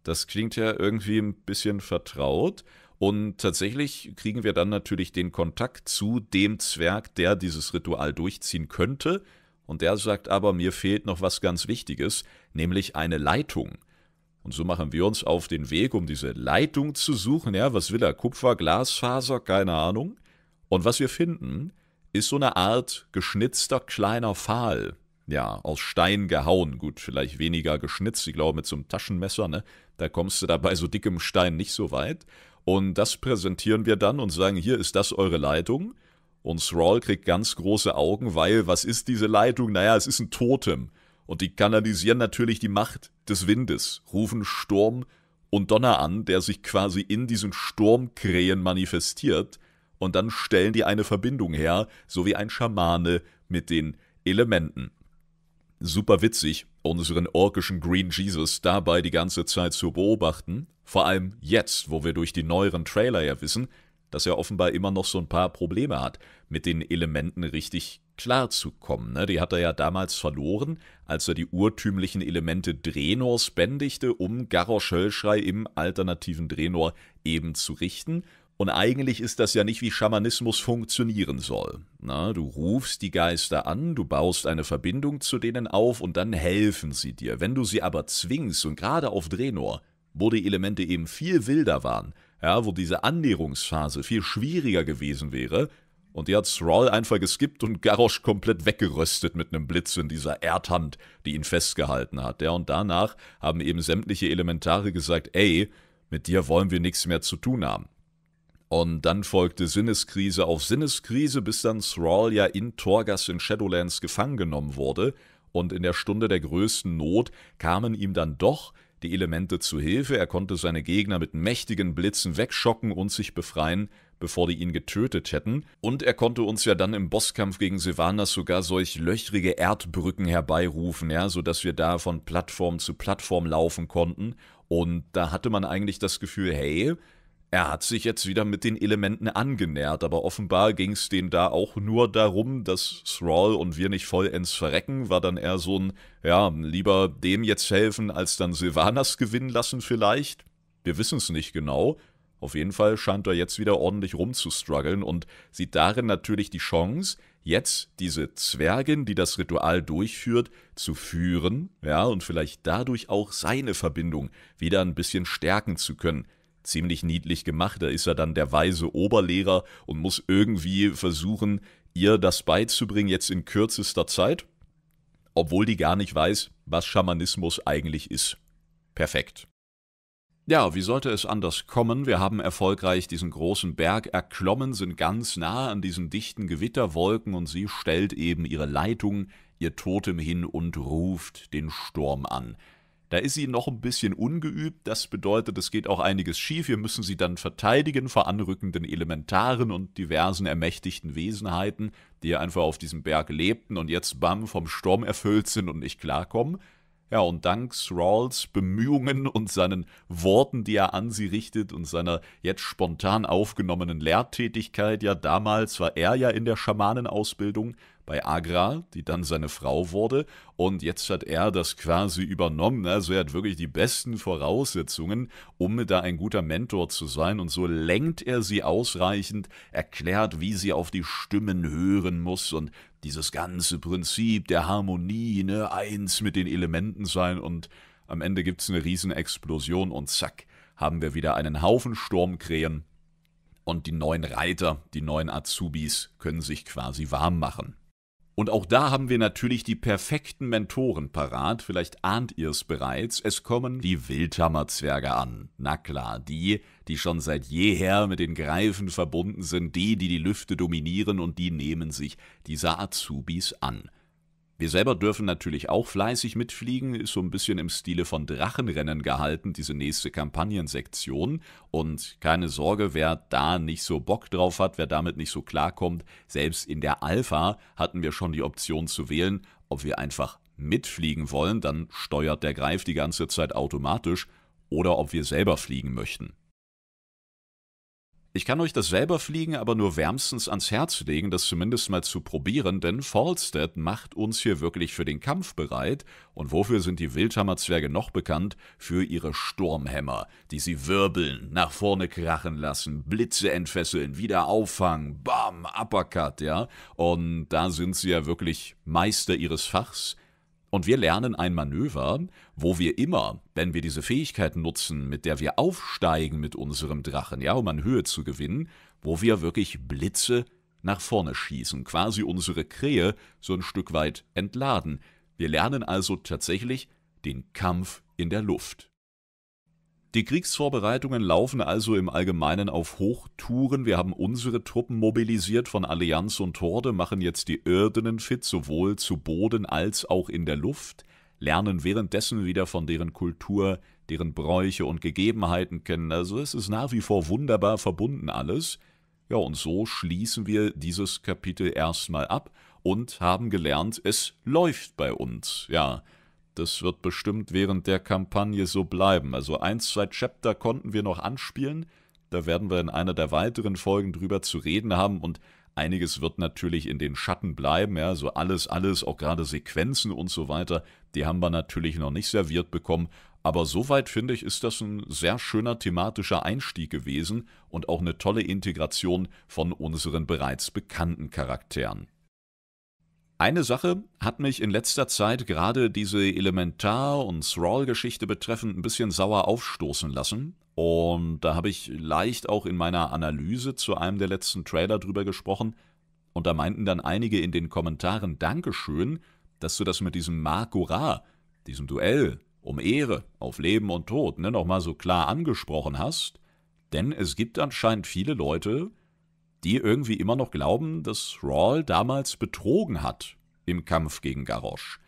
das klingt ja irgendwie ein bisschen vertraut. Und tatsächlich kriegen wir dann natürlich den Kontakt zu dem Zwerg, der dieses Ritual durchziehen könnte. Und der sagt aber, mir fehlt noch was ganz Wichtiges, nämlich eine Leitung. Und so machen wir uns auf den Weg, um diese Leitung zu suchen. Ja, was will er? Kupfer, Glasfaser, keine Ahnung. Und was wir finden, ist so eine Art geschnitzter kleiner Pfahl. Ja, aus Stein gehauen. Gut, vielleicht weniger geschnitzt. Ich glaube, mit so einem Taschenmesser, ne? Da kommst du dabei so dickem Stein nicht so weit. Und das präsentieren wir dann und sagen, hier ist das eure Leitung. Und Thrall kriegt ganz große Augen, weil was ist diese Leitung? Naja, es ist ein Totem. Und die kanalisieren natürlich die Macht des Windes, rufen Sturm und Donner an, der sich quasi in diesen Sturmkrähen manifestiert. Und dann stellen die eine Verbindung her, so wie ein Schamane mit den Elementen. Super witzig, unseren orkischen Green Jesus dabei die ganze Zeit zu beobachten. Vor allem jetzt, wo wir durch die neueren Trailer ja wissen, dass er offenbar immer noch so ein paar Probleme hat, mit den Elementen richtig klarzukommen. Ne? Die hat er ja damals verloren, als er die urtümlichen Elemente Drenors bändigte, um Garroshölschrei im alternativen Drenor eben zu richten. Und eigentlich ist das ja nicht, wie Schamanismus funktionieren soll. Na, ne? du rufst die Geister an, du baust eine Verbindung zu denen auf und dann helfen sie dir. Wenn du sie aber zwingst, und gerade auf Drenor, wo die Elemente eben viel wilder waren, ja, wo diese Annäherungsphase viel schwieriger gewesen wäre, und die hat Thrall einfach geskippt und Garrosh komplett weggeröstet mit einem Blitz in dieser Erdhand, die ihn festgehalten hat. Ja, und danach haben eben sämtliche Elementare gesagt, ey, mit dir wollen wir nichts mehr zu tun haben. Und dann folgte Sinneskrise auf Sinneskrise, bis dann Thrall ja in Torgas in Shadowlands gefangen genommen wurde. Und in der Stunde der größten Not kamen ihm dann doch die Elemente zu Hilfe. Er konnte seine Gegner mit mächtigen Blitzen wegschocken und sich befreien bevor die ihn getötet hätten. Und er konnte uns ja dann im Bosskampf gegen Sylvanas sogar solch löchrige Erdbrücken herbeirufen, ja, sodass wir da von Plattform zu Plattform laufen konnten. Und da hatte man eigentlich das Gefühl, hey, er hat sich jetzt wieder mit den Elementen angenähert, aber offenbar ging es denen da auch nur darum, dass Thrall und wir nicht vollends verrecken, war dann eher so ein, ja, lieber dem jetzt helfen, als dann Sylvanas gewinnen lassen vielleicht. Wir wissen es nicht genau, auf jeden Fall scheint er jetzt wieder ordentlich rumzustruggeln und sieht darin natürlich die Chance, jetzt diese Zwergin, die das Ritual durchführt, zu führen, ja, und vielleicht dadurch auch seine Verbindung wieder ein bisschen stärken zu können. Ziemlich niedlich gemacht, da ist er dann der weise Oberlehrer und muss irgendwie versuchen, ihr das beizubringen, jetzt in kürzester Zeit, obwohl die gar nicht weiß, was Schamanismus eigentlich ist. Perfekt. Ja, wie sollte es anders kommen? Wir haben erfolgreich diesen großen Berg erklommen, sind ganz nah an diesen dichten Gewitterwolken und sie stellt eben ihre Leitung, ihr Totem hin und ruft den Sturm an. Da ist sie noch ein bisschen ungeübt, das bedeutet, es geht auch einiges schief, wir müssen sie dann verteidigen vor anrückenden Elementaren und diversen ermächtigten Wesenheiten, die einfach auf diesem Berg lebten und jetzt bam vom Sturm erfüllt sind und nicht klarkommen. Ja, und dank Rawls Bemühungen und seinen Worten, die er an sie richtet und seiner jetzt spontan aufgenommenen Lehrtätigkeit, ja damals war er ja in der Schamanenausbildung, bei Agra, die dann seine Frau wurde. Und jetzt hat er das quasi übernommen. Also er hat wirklich die besten Voraussetzungen, um da ein guter Mentor zu sein. Und so lenkt er sie ausreichend, erklärt, wie sie auf die Stimmen hören muss und dieses ganze Prinzip der Harmonie, ne, eins mit den Elementen sein und am Ende gibt es eine Riesenexplosion und zack, haben wir wieder einen Haufen Sturmkrähen und die neuen Reiter, die neuen Azubis können sich quasi warm machen. Und auch da haben wir natürlich die perfekten Mentoren parat. Vielleicht ahnt ihr es bereits. Es kommen die Wildhammerzwerge an. Na klar, die, die schon seit jeher mit den Greifen verbunden sind, die, die die Lüfte dominieren und die nehmen sich dieser Azubis an. Wir selber dürfen natürlich auch fleißig mitfliegen, ist so ein bisschen im Stile von Drachenrennen gehalten, diese nächste Kampagnensektion. Und keine Sorge, wer da nicht so Bock drauf hat, wer damit nicht so klarkommt, selbst in der Alpha hatten wir schon die Option zu wählen, ob wir einfach mitfliegen wollen, dann steuert der Greif die ganze Zeit automatisch, oder ob wir selber fliegen möchten. Ich kann euch das selber fliegen aber nur wärmstens ans Herz legen, das zumindest mal zu probieren, denn Falstead macht uns hier wirklich für den Kampf bereit. Und wofür sind die Wildhammerzwerge noch bekannt? Für ihre Sturmhämmer, die sie wirbeln, nach vorne krachen lassen, Blitze entfesseln, wieder auffangen, bam, Uppercut, ja. Und da sind sie ja wirklich Meister ihres Fachs. Und wir lernen ein Manöver, wo wir immer, wenn wir diese Fähigkeit nutzen, mit der wir aufsteigen mit unserem Drachen, ja, um an Höhe zu gewinnen, wo wir wirklich Blitze nach vorne schießen, quasi unsere Krähe so ein Stück weit entladen. Wir lernen also tatsächlich den Kampf in der Luft. Die Kriegsvorbereitungen laufen also im Allgemeinen auf Hochtouren. Wir haben unsere Truppen mobilisiert von Allianz und Horde, machen jetzt die Irdenen fit, sowohl zu Boden als auch in der Luft, lernen währenddessen wieder von deren Kultur, deren Bräuche und Gegebenheiten kennen. Also es ist nach wie vor wunderbar verbunden alles. Ja, und so schließen wir dieses Kapitel erstmal ab und haben gelernt, es läuft bei uns. Ja, das wird bestimmt während der Kampagne so bleiben. Also ein, zwei Chapter konnten wir noch anspielen. Da werden wir in einer der weiteren Folgen drüber zu reden haben und einiges wird natürlich in den Schatten bleiben. Ja, so alles, alles, auch gerade Sequenzen und so weiter, die haben wir natürlich noch nicht serviert bekommen. Aber soweit finde ich, ist das ein sehr schöner thematischer Einstieg gewesen und auch eine tolle Integration von unseren bereits bekannten Charakteren. Eine Sache hat mich in letzter Zeit gerade diese Elementar- und Thrall-Geschichte betreffend ein bisschen sauer aufstoßen lassen. Und da habe ich leicht auch in meiner Analyse zu einem der letzten Trailer drüber gesprochen. Und da meinten dann einige in den Kommentaren Dankeschön, dass du das mit diesem Markura, diesem Duell um Ehre auf Leben und Tod, ne, nochmal so klar angesprochen hast. Denn es gibt anscheinend viele Leute, die irgendwie immer noch glauben, dass Rawl damals betrogen hat im Kampf gegen Garrosh.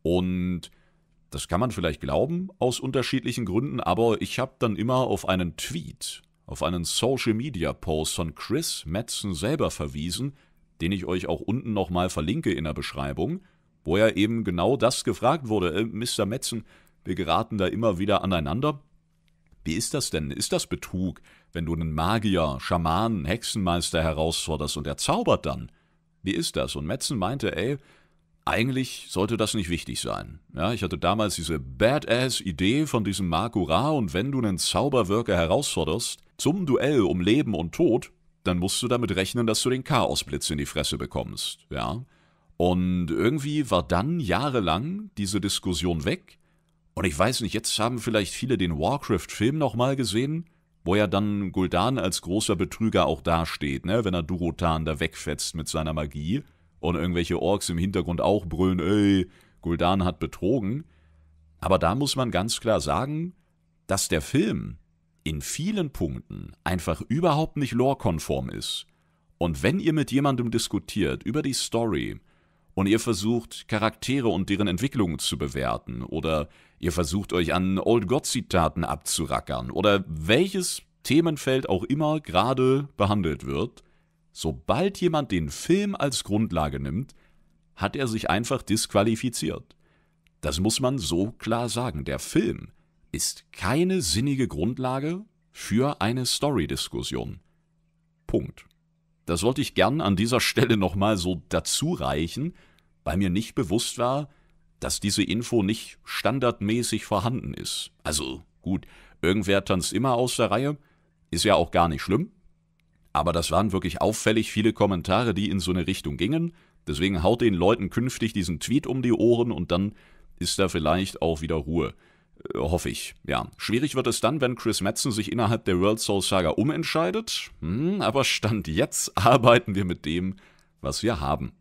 Und das kann man vielleicht glauben aus unterschiedlichen Gründen, aber ich habe dann immer auf einen Tweet, auf einen Social-Media-Post von Chris Madsen selber verwiesen, den ich euch auch unten nochmal verlinke in der Beschreibung, wo er eben genau das gefragt wurde. Äh, Mr. Metzen, wir geraten da immer wieder aneinander. Wie ist das denn? Ist das Betrug, wenn du einen Magier, Schamanen, Hexenmeister herausforderst und er zaubert dann? Wie ist das? Und Metzen meinte, ey, eigentlich sollte das nicht wichtig sein. Ja, ich hatte damals diese Badass-Idee von diesem Marco Ra und wenn du einen Zauberwirker herausforderst, zum Duell um Leben und Tod, dann musst du damit rechnen, dass du den Chaosblitz in die Fresse bekommst. Ja. Und irgendwie war dann jahrelang diese Diskussion weg und ich weiß nicht, jetzt haben vielleicht viele den Warcraft-Film nochmal gesehen, wo ja dann Gul'dan als großer Betrüger auch dasteht, ne? wenn er Durotan da wegfetzt mit seiner Magie und irgendwelche Orks im Hintergrund auch brüllen, ey, Gul'dan hat betrogen. Aber da muss man ganz klar sagen, dass der Film in vielen Punkten einfach überhaupt nicht lorekonform ist. Und wenn ihr mit jemandem diskutiert über die Story und ihr versucht, Charaktere und deren Entwicklungen zu bewerten oder Ihr versucht euch an Old God-Zitaten abzurackern oder welches Themenfeld auch immer gerade behandelt wird. Sobald jemand den Film als Grundlage nimmt, hat er sich einfach disqualifiziert. Das muss man so klar sagen. Der Film ist keine sinnige Grundlage für eine Story-Diskussion. Punkt. Das wollte ich gern an dieser Stelle nochmal so dazu reichen, weil mir nicht bewusst war, dass diese Info nicht standardmäßig vorhanden ist. Also gut, irgendwer tanzt immer aus der Reihe, ist ja auch gar nicht schlimm. Aber das waren wirklich auffällig viele Kommentare, die in so eine Richtung gingen. Deswegen haut den Leuten künftig diesen Tweet um die Ohren und dann ist da vielleicht auch wieder Ruhe. Äh, hoffe ich. Ja, schwierig wird es dann, wenn Chris Madsen sich innerhalb der World Soul Saga umentscheidet. Hm, aber Stand jetzt arbeiten wir mit dem, was wir haben.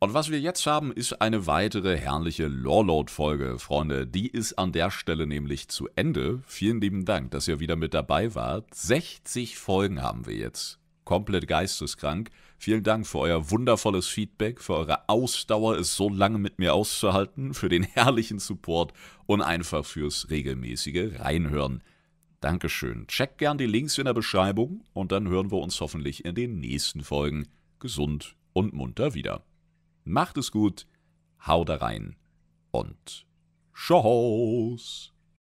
Und was wir jetzt haben, ist eine weitere herrliche Lawload-Folge, Freunde. Die ist an der Stelle nämlich zu Ende. Vielen lieben Dank, dass ihr wieder mit dabei wart. 60 Folgen haben wir jetzt. Komplett geisteskrank. Vielen Dank für euer wundervolles Feedback, für eure Ausdauer, es so lange mit mir auszuhalten, für den herrlichen Support und einfach fürs regelmäßige Reinhören. Dankeschön. Checkt gern die Links in der Beschreibung und dann hören wir uns hoffentlich in den nächsten Folgen gesund und munter wieder. Macht es gut, hau da rein und Tschüss.